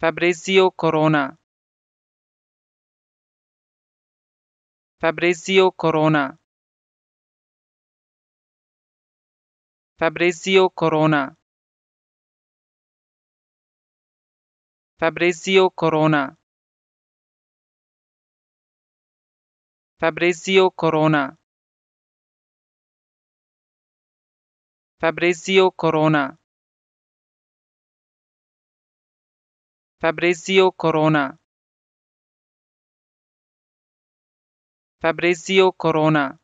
Fabrizio Corona Fabrizio Corona Fabrizio Corona Fabrizio Corona Fabrizio Corona Fabrizio Corona Fabrizio Corona Fabrizio Corona